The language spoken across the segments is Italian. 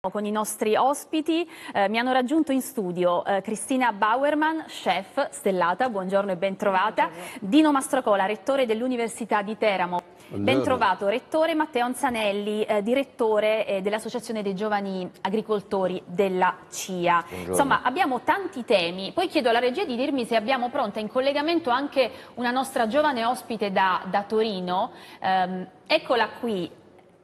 Con i nostri ospiti eh, mi hanno raggiunto in studio eh, Cristina Bauerman, chef stellata, buongiorno e bentrovata, buongiorno. Dino Mastrocola, rettore dell'Università di Teramo, bentrovato, rettore Matteo Anzanelli, eh, direttore eh, dell'Associazione dei Giovani Agricoltori della CIA. Buongiorno. Insomma, abbiamo tanti temi, poi chiedo alla regia di dirmi se abbiamo pronta in collegamento anche una nostra giovane ospite da, da Torino. Ehm, eccola qui,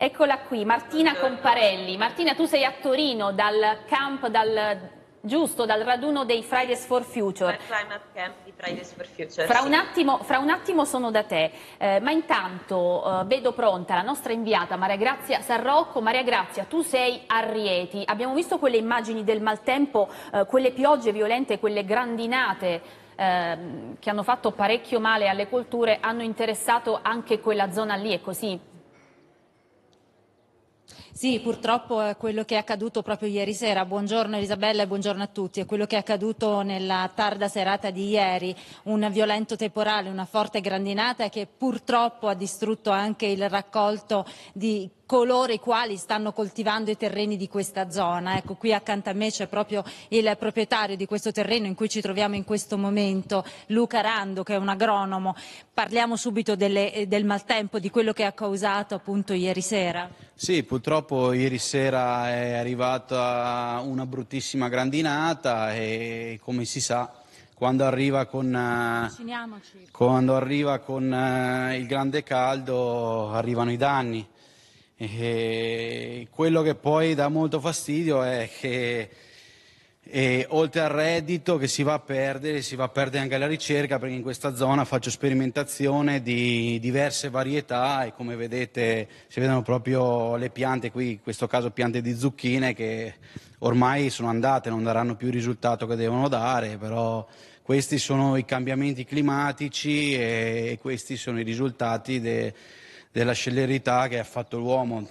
Eccola qui, Martina Comparelli. Martina, tu sei a Torino dal camp, dal, giusto, dal raduno dei Fridays for Future. For fra, un attimo, fra, un attimo, sono da te, eh, ma intanto eh, vedo pronta la nostra inviata Maria Grazia Sarrocco. Maria Grazia, tu sei a Rieti. Abbiamo visto quelle immagini del maltempo, eh, quelle piogge violente, quelle grandinate ehm, che hanno fatto parecchio male alle colture, hanno interessato anche quella zona lì, è così? Sì, purtroppo è quello che è accaduto proprio ieri sera. Buongiorno Elisabella e buongiorno a tutti. È quello che è accaduto nella tarda serata di ieri, un violento temporale, una forte grandinata che purtroppo ha distrutto anche il raccolto di coloro i quali stanno coltivando i terreni di questa zona. Ecco, qui accanto a me c'è proprio il proprietario di questo terreno in cui ci troviamo in questo momento, Luca Rando, che è un agronomo. Parliamo subito delle, eh, del maltempo, di quello che ha causato appunto ieri sera. Sì, purtroppo ieri sera è arrivata una bruttissima grandinata e come si sa quando arriva con, eh, quando arriva con uh, il grande caldo arrivano i danni. E quello che poi dà molto fastidio è che e, oltre al reddito che si va a perdere, si va a perdere anche la ricerca perché in questa zona faccio sperimentazione di diverse varietà e come vedete si vedono proprio le piante qui, in questo caso piante di zucchine che ormai sono andate, non daranno più il risultato che devono dare, però questi sono i cambiamenti climatici e questi sono i risultati de, della celerità che ha fatto l'uomo.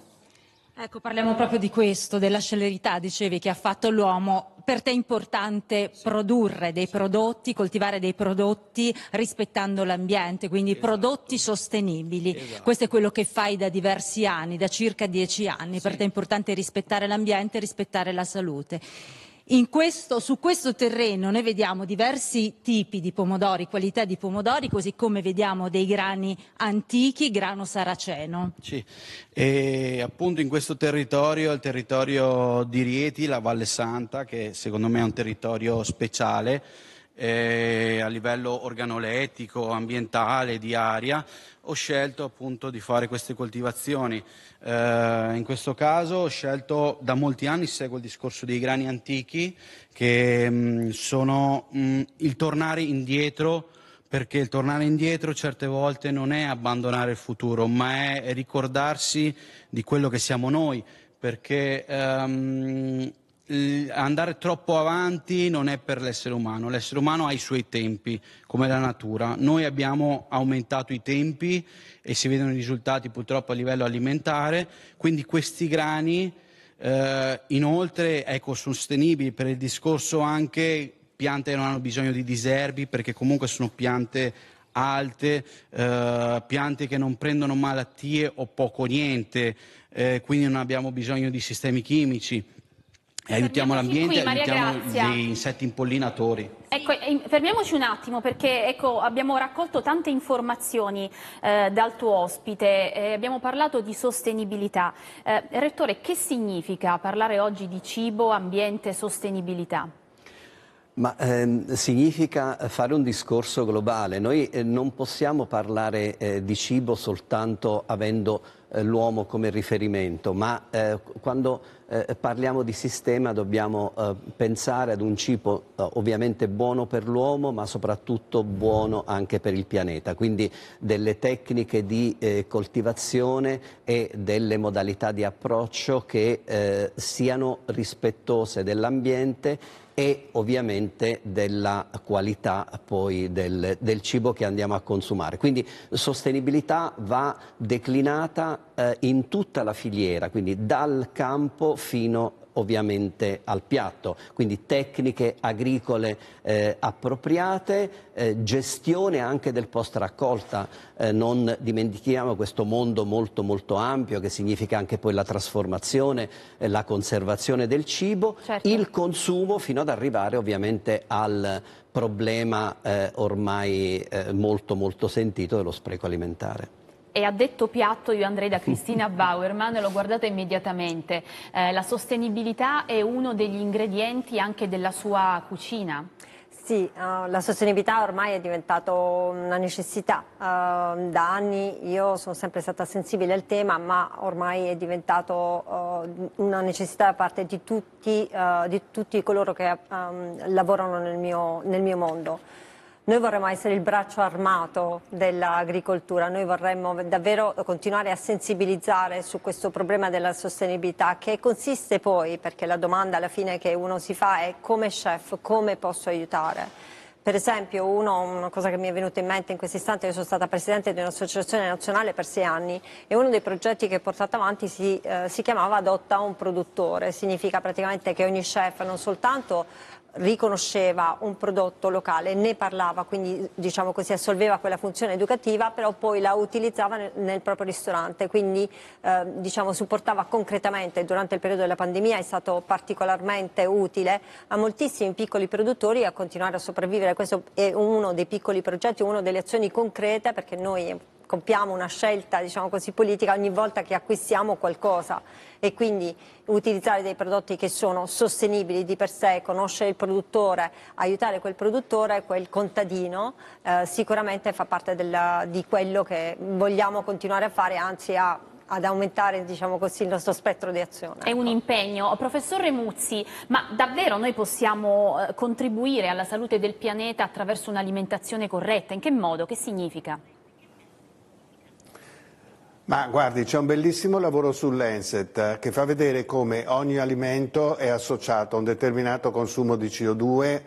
Ecco, parliamo proprio di questo, della celerità, dicevi, che ha fatto l'uomo. Per te è importante produrre dei prodotti, coltivare dei prodotti rispettando l'ambiente, quindi esatto. prodotti sostenibili. Esatto. Questo è quello che fai da diversi anni, da circa dieci anni. Sì. Per te è importante rispettare l'ambiente, e rispettare la salute questo, su questo terreno noi vediamo diversi tipi di pomodori, qualità di pomodori, così come vediamo dei grani antichi, grano saraceno. Sì, e appunto in questo territorio, il territorio di Rieti, la Valle Santa, che secondo me è un territorio speciale, eh, a livello organolettico, ambientale, di aria, ho scelto appunto di fare queste coltivazioni. Eh, in questo caso ho scelto da molti anni, seguo il discorso dei grani antichi, che mh, mm, sono mh, mm, il tornare indietro perché il tornare indietro certe volte non è abbandonare il futuro, ma è ricordarsi di quello che siamo noi, perché um, andare troppo avanti non è per l'essere umano, l'essere umano ha i suoi tempi, come la natura. Noi abbiamo aumentato i tempi e si vedono i risultati purtroppo a livello alimentare, quindi questi grani eh, inoltre ecosostenibili per il discorso anche piante che non hanno bisogno di diserbi perché comunque sono piante alte, eh, piante che non prendono malattie o poco niente, eh, quindi non abbiamo bisogno di sistemi chimici e eh, aiutiamo l'ambiente, e aiutiamo Grazia. gli insetti impollinatori. Ecco, fermiamoci un attimo perché ecco, abbiamo raccolto tante informazioni eh, dal tuo ospite, eh, abbiamo parlato di sostenibilità. Eh, Rettore, che significa parlare oggi di cibo, ambiente, sostenibilità? Ma ehm, significa fare un discorso globale. Noi eh, non possiamo parlare eh, di cibo soltanto avendo eh, l'uomo come riferimento, ma eh, quando eh, parliamo di sistema dobbiamo eh, pensare ad un cibo eh, ovviamente buono per l'uomo ma soprattutto buono anche per il pianeta, quindi delle tecniche di eh, coltivazione e delle modalità di approccio che eh, siano rispettose dell'ambiente e ovviamente della qualità poi del, del, cibo che andiamo a consumare. Quindi sostenibilità va declinata eh, in tutta la filiera, quindi dal campo fino ovviamente al piatto, quindi tecniche agricole eh, appropriate, eh, gestione anche del post raccolta, eh, non dimentichiamo questo mondo molto molto ampio che significa anche poi la trasformazione, la conservazione del cibo, certo. il consumo fino ad arrivare ovviamente al problema eh, ormai eh, molto molto sentito dello spreco alimentare e ha detto piatto io andrei da Cristina Bauerman, l'ho guardata immediatamente. Eh, la sostenibilità è uno degli ingredienti anche della sua cucina? Sì, uh, la sostenibilità ormai è diventata una necessità. Uh, da anni io sono sempre stata sensibile al tema, ma ormai è diventata uh, eh, una necessità da parte di tutti, di tutti coloro che um, lavorano nel mio, nel mio mondo. Noi vorremmo essere il braccio armato dell'agricoltura, noi vorremmo davvero continuare a sensibilizzare su questo problema della sostenibilità che consiste poi, perché la domanda alla fine che uno si fa è come chef, come posso aiutare? Per esempio, uno, una cosa che mi è venuta in mente in questo istante, io sono stata presidente di un'associazione nazionale per sei anni e uno dei progetti che ho portato avanti si, eh, si chiamava Adotta un produttore, significa praticamente che ogni chef non soltanto riconosceva un prodotto locale, ne parlava, quindi diciamo così assolveva quella funzione educativa, però poi la utilizzava nel, nel proprio ristorante, quindi eh, diciamo supportava concretamente durante il periodo della pandemia, è stato particolarmente utile a moltissimi piccoli produttori a continuare a sopravvivere. Questo è uno dei piccoli progetti, una delle azioni concrete perché noi compiamo una scelta diciamo così, politica ogni volta che acquistiamo qualcosa e quindi utilizzare dei prodotti che sono sostenibili di per sé, conoscere il produttore, aiutare quel produttore, quel contadino, eh, sicuramente fa parte della, di quello che vogliamo continuare a fare, anzi a ad aumentare diciamo così, il nostro spettro di azione. È un ecco. impegno. Professore Muzzi, ma davvero noi possiamo eh, contribuire alla salute del pianeta attraverso un'alimentazione corretta? In che modo? Che significa? Ma guardi, c'è un bellissimo lavoro sull'Enset che fa vedere come ogni alimento è associato a un determinato consumo di CO2,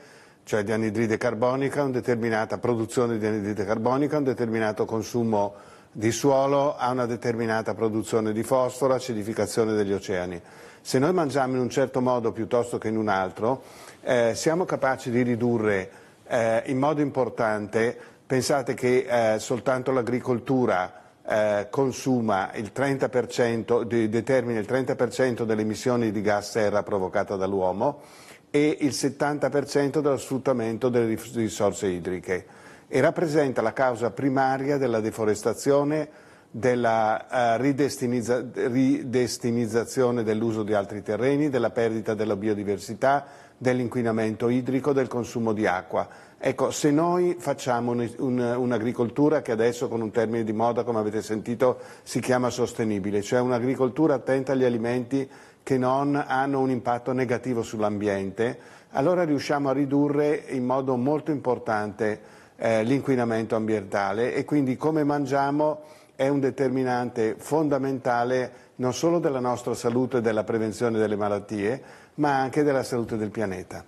cioè di anidride carbonica, una determinata produzione di anidride carbonica, un determinato consumo di suolo, a una determinata produzione di fosforo, acidificazione degli oceani. Se noi mangiamo in un certo modo piuttosto che in un altro, eh, siamo capaci di ridurre eh, in modo importante, pensate che eh, soltanto l'agricoltura eh, consuma il 30%, di, determina il 30% delle emissioni di gas serra provocata dall'uomo e il 70% dello sfruttamento delle risorse idriche e rappresenta la causa primaria della deforestazione, della uh, ridestinizza, ridestinizzazione dell'uso di altri terreni, della perdita della biodiversità, dell'inquinamento idrico, del consumo di acqua. Ecco, se noi facciamo un'agricoltura un, un che adesso con un termine di moda, come avete sentito, si chiama sostenibile, cioè un'agricoltura attenta agli alimenti che non hanno un impatto negativo sull'ambiente, allora riusciamo a ridurre in modo molto importante eh, l'inquinamento ambientale e quindi come mangiamo è un determinante fondamentale non solo della nostra salute e della prevenzione delle malattie, ma anche della salute del pianeta.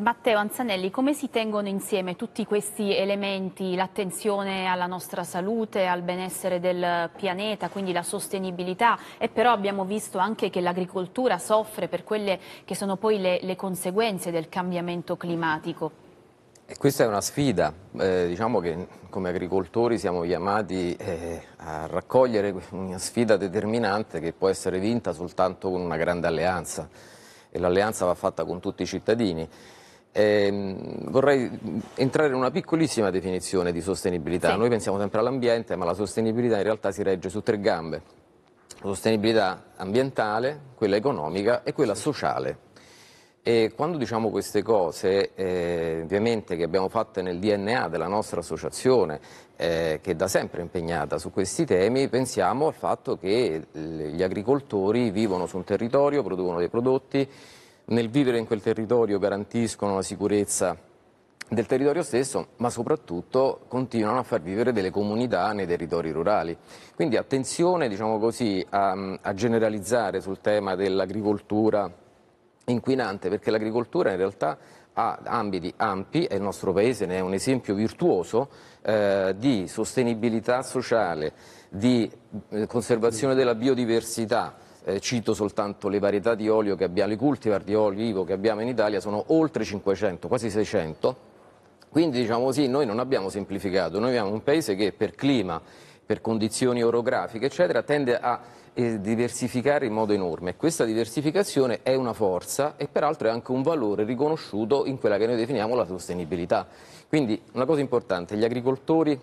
Matteo Anzanelli, come si tengono insieme tutti questi elementi, l'attenzione alla nostra salute, al benessere del pianeta, quindi la sostenibilità e però abbiamo visto anche che l'agricoltura soffre per quelle che sono poi le, le conseguenze del cambiamento climatico? E questa è una sfida, eh, diciamo che come agricoltori siamo chiamati eh, a raccogliere una sfida determinante che può essere vinta soltanto con una grande alleanza e l'alleanza va fatta con tutti i cittadini. Eh, vorrei entrare in una piccolissima definizione di sostenibilità. Sì. Noi pensiamo sempre all'ambiente, ma la sostenibilità in realtà si regge su tre gambe. La sostenibilità ambientale, quella economica e quella sociale. E quando diciamo queste cose, eh, ovviamente che abbiamo fatto nel DNA della nostra associazione, eh, che è da sempre impegnata su questi temi, pensiamo al fatto che gli agricoltori vivono su un territorio, producono dei prodotti, nel vivere in quel territorio garantiscono la sicurezza del territorio stesso, ma soprattutto continuano a far vivere delle comunità nei territori rurali. Quindi attenzione diciamo così, a, a generalizzare sul tema dell'agricoltura inquinante, perché l'agricoltura in realtà ha ambiti ampi, e il nostro Paese ne è un esempio virtuoso, eh, di sostenibilità sociale, di eh, conservazione della biodiversità, eh, cito soltanto le varietà di olio che abbiamo, i cultivar di olivo che abbiamo in Italia sono oltre 500, quasi 600, quindi diciamo così noi non abbiamo semplificato, noi abbiamo un paese che per clima, per condizioni orografiche eccetera tende a eh, diversificare in modo enorme. Questa diversificazione è una forza e peraltro è anche un valore riconosciuto in quella che noi definiamo la sostenibilità. Quindi una cosa importante, gli agricoltori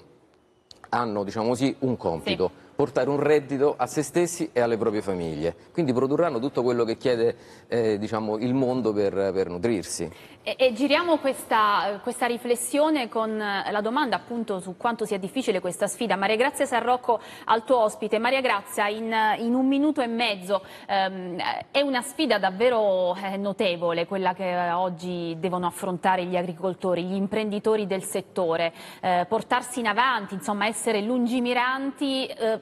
hanno diciamo così, un compito. Sì portare un reddito a se stessi e alle proprie famiglie. Quindi produrranno tutto quello che chiede eh, diciamo, il mondo per, per nutrirsi. E, e giriamo questa, questa, riflessione con eh, la domanda appunto su quanto sia difficile questa sfida. Maria Grazia Sarrocco al tuo ospite. Maria Grazia, in, in un minuto e mezzo ehm, è una sfida davvero eh, notevole quella che eh, oggi devono affrontare gli agricoltori, gli imprenditori del settore, eh, portarsi in avanti, insomma essere lungimiranti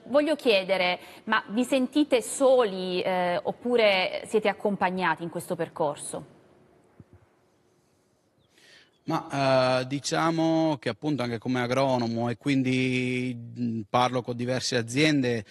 voglio chiedere, ma vi sentite soli eh, oppure siete accompagnati in questo percorso? Ma eh, diciamo che appunto anche come agronomo e quindi parlo con diverse aziende,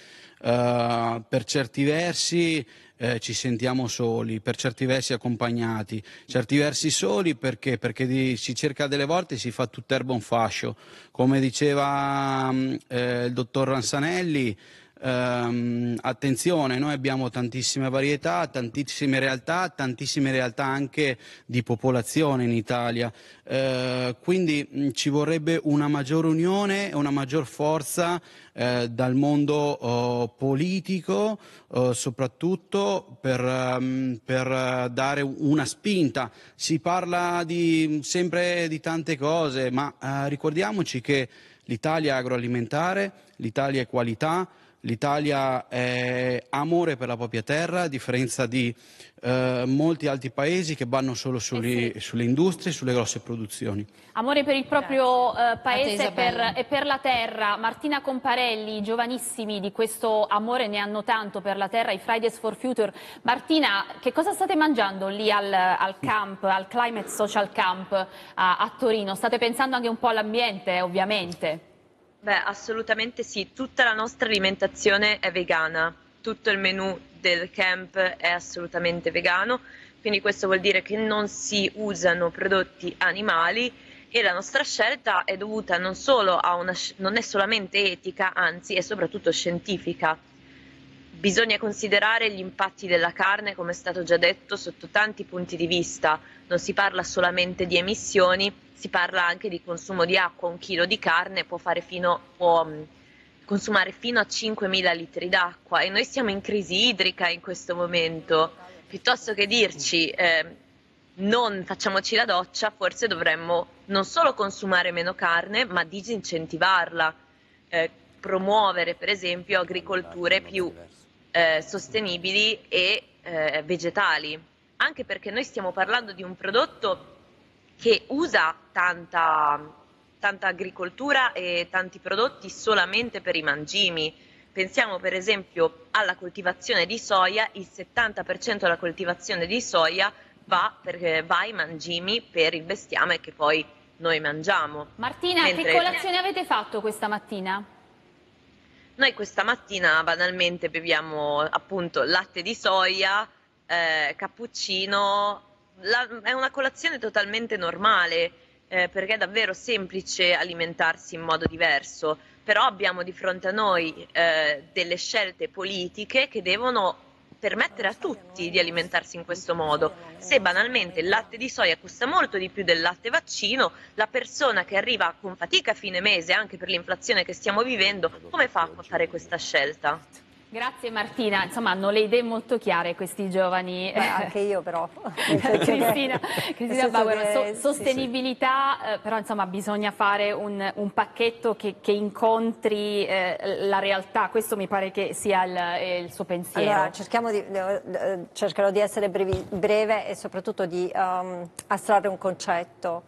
eh, per certi versi eh, ci sentiamo soli, per certi versi accompagnati, certi versi soli perché? Perché di, si cerca delle volte e si fa erba un fascio. Come diceva mm, eh, il dottor Ransanelli, Um, attenzione, noi abbiamo tantissime varietà, tantissime realtà, tantissime realtà anche di popolazione in Italia, uh, quindi mh, mm, ci vorrebbe una maggiore unione e una maggior forza uh, dal mondo uh, politico, oh, soprattutto per, um, per dare una spinta. Si parla di, mm, sempre di tante cose, ma eh, ricordiamoci che l'Italia è agroalimentare, l'Italia è qualità, L'Italia è amore per la propria terra, a differenza di eh, molti altri paesi che vanno solo eh sugli, eh sì. sulle industrie, sulle grosse produzioni. Amore per il proprio eh, paese per, e per la terra. Martina Comparelli, giovanissimi di questo amore ne hanno tanto per la terra, i Fridays for Future. Martina, che cosa state mangiando lì al, al camp, al Climate Social Camp a, a Torino? State pensando anche un po' all'ambiente, ovviamente. Beh, assolutamente sì, tutta la nostra alimentazione è vegana, tutto il menù del camp è assolutamente vegano, quindi questo vuol dire che non si usano prodotti animali e la nostra scelta è dovuta non solo a una non è solamente etica, anzi è soprattutto scientifica. Bisogna considerare gli impatti della carne, come è stato già detto, sotto tanti punti di vista, non si parla solamente di emissioni, si parla anche di consumo di acqua, un chilo di carne può, fino, può mm, consumare fino a 5.000 litri d'acqua e noi siamo in crisi idrica in questo momento, piuttosto che dirci eh, non facciamoci la doccia, forse dovremmo non solo consumare meno carne, ma disincentivarla, eh, promuovere per esempio agricolture più eh, sostenibili e eh, vegetali, anche perché noi stiamo parlando di un prodotto che usa tanta, tanta agricoltura e tanti prodotti solamente per i mangimi. Pensiamo per esempio alla coltivazione di soia, il 70% della coltivazione di soia va, per, va ai mangimi per il bestiame che poi noi mangiamo. Martina, Mentre... che colazione avete fatto questa mattina? Noi questa mattina banalmente beviamo appunto latte di soia, eh, cappuccino, la, è una colazione totalmente normale, eh, perché è davvero semplice alimentarsi in modo diverso, però abbiamo di fronte a noi eh, delle scelte politiche che devono permettere a tutti di alimentarsi in questo modo. Se banalmente il latte di soia costa molto di più del latte vaccino, la persona che arriva con fatica a fine mese, anche per l'inflazione che stiamo vivendo, come fa a fare questa scelta? Grazie Martina, insomma hanno le idee molto chiare questi giovani. Beh, anche io però. Cristina, Cristina Bauer, so, sostenibilità, sì, sì. Eh, però insomma bisogna fare un, un pacchetto che, che incontri eh, la realtà, questo mi pare che sia il, eh, il suo pensiero. Allora, di, eh, cercherò di essere brevi, breve e soprattutto di um, astrarre un concetto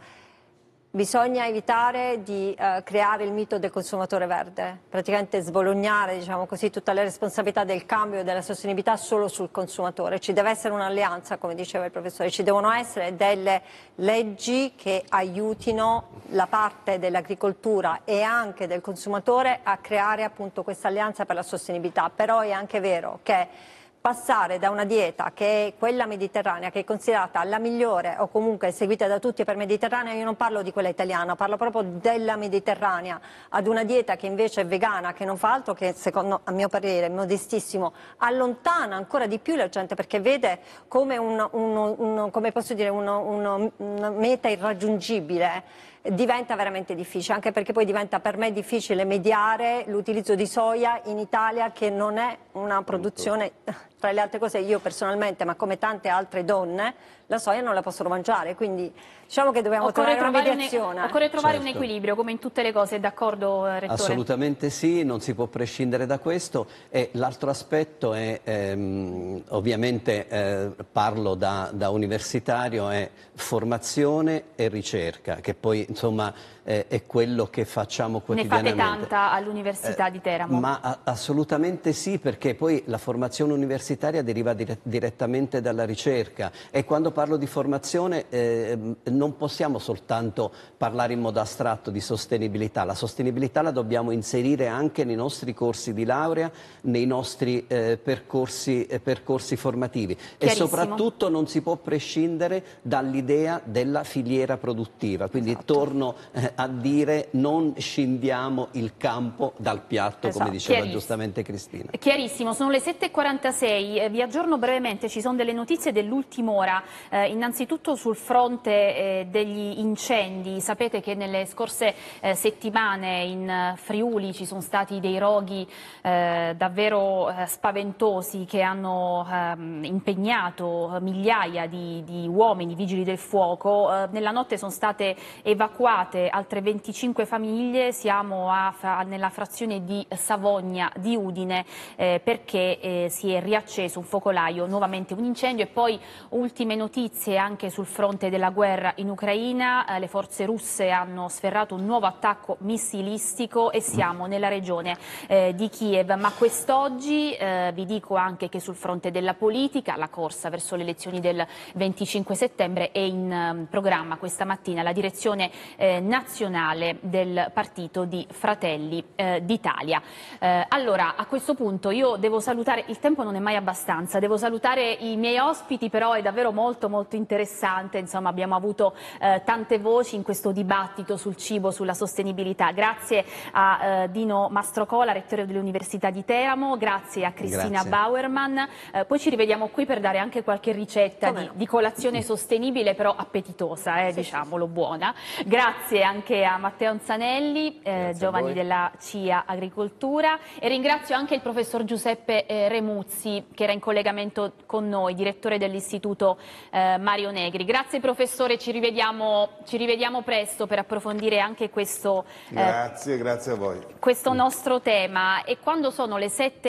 bisogna evitare di eh, creare il mito del consumatore verde, praticamente sbolognare diciamo così, tutta la responsabilità del cambio e della sostenibilità solo sul consumatore. Ci deve essere un'alleanza, come diceva il professore, ci devono essere delle leggi che aiutino la parte dell'agricoltura e anche del consumatore a creare appunto questa alleanza per la sostenibilità. Però è anche vero che passare da una dieta che è quella mediterranea, che è considerata la migliore o comunque seguita da tutti per mediterranea, io non parlo di quella italiana, parlo proprio della mediterranea, ad una dieta che invece è vegana, che non fa altro che, secondo a mio parere, modestissimo, allontana ancora di più la gente perché vede come, un, un, un, come dire, una meta irraggiungibile eh, diventa veramente difficile, anche perché poi diventa per me difficile mediare l'utilizzo di soia in Italia che non è una produzione tra le altre cose io personalmente, ma come tante altre donne, la soia non la possono mangiare, quindi diciamo che dobbiamo occorre trovare, trovare una mediazione. Un, occorre trovare certo. un equilibrio, come in tutte le cose, d'accordo eh, Rettore? Assolutamente sì, non si può prescindere da questo e l'altro aspetto è, ehm, ovviamente eh, parlo da, da universitario, è formazione e ricerca, che poi insomma eh, è quello che facciamo quotidianamente. Ne fate tanta all'Università eh, di Teramo? Ma a, assolutamente sì, perché poi la formazione universitaria deriva dire, direttamente dalla ricerca e quando parlo di formazione eh, non possiamo soltanto parlare in modo astratto di sostenibilità, la sostenibilità la dobbiamo inserire anche nei nostri corsi di laurea, nei nostri eh, percorsi, eh, percorsi, formativi e soprattutto non si può prescindere dall'idea della filiera produttiva, quindi esatto. torno eh, a dire non scendiamo il campo dal piatto, esatto. come diceva giustamente Cristina. Chiarissimo, sono le 7.46, eh, vi aggiorno brevemente, ci sono delle notizie dell'ultima ora, eh, innanzitutto sul fronte eh, degli incendi, sapete che nelle scorse eh, settimane in eh, Friuli ci sono stati dei roghi eh, davvero spaventosi che hanno ehm, impegnato migliaia di, di, uomini, vigili del fuoco, nella notte sono state evacuate al altre 25 famiglie, siamo a, nella frazione di Savogna di Udine eh, perché eh, si è riacceso un focolaio, nuovamente un incendio e poi ultime notizie anche sul fronte della guerra in Ucraina, eh, le forze russe hanno sferrato un nuovo attacco missilistico e siamo nella regione eh, di Kiev, ma quest'oggi eh, vi dico anche che sul fronte della politica la corsa verso le elezioni del 25 settembre è in ehm, programma questa mattina la direzione eh, nazionale nazionale del partito di Fratelli eh, d'Italia. Eh, allora, a questo punto io devo salutare, il tempo non è mai abbastanza, devo salutare i miei ospiti, però è davvero molto molto interessante, insomma abbiamo avuto eh, tante voci in questo dibattito sul cibo, sulla sostenibilità. Grazie a eh, Dino Mastrocola, rettore dell'Università di Teramo, grazie a Cristina grazie. Bauerman, eh, poi ci rivediamo qui per dare anche qualche ricetta di, no. di, colazione sostenibile, però appetitosa, eh, sì, diciamolo, sì. buona. Grazie anche anche a Matteo Anzanelli, eh, giovani della CIA Agricoltura e ringrazio anche il professor Giuseppe eh, Remuzzi che era in collegamento con noi, direttore dell'Istituto eh, Mario Negri. Grazie professore, ci rivediamo, ci rivediamo, presto per approfondire anche questo, eh, grazie, grazie questo nostro tema. E quando sono le sette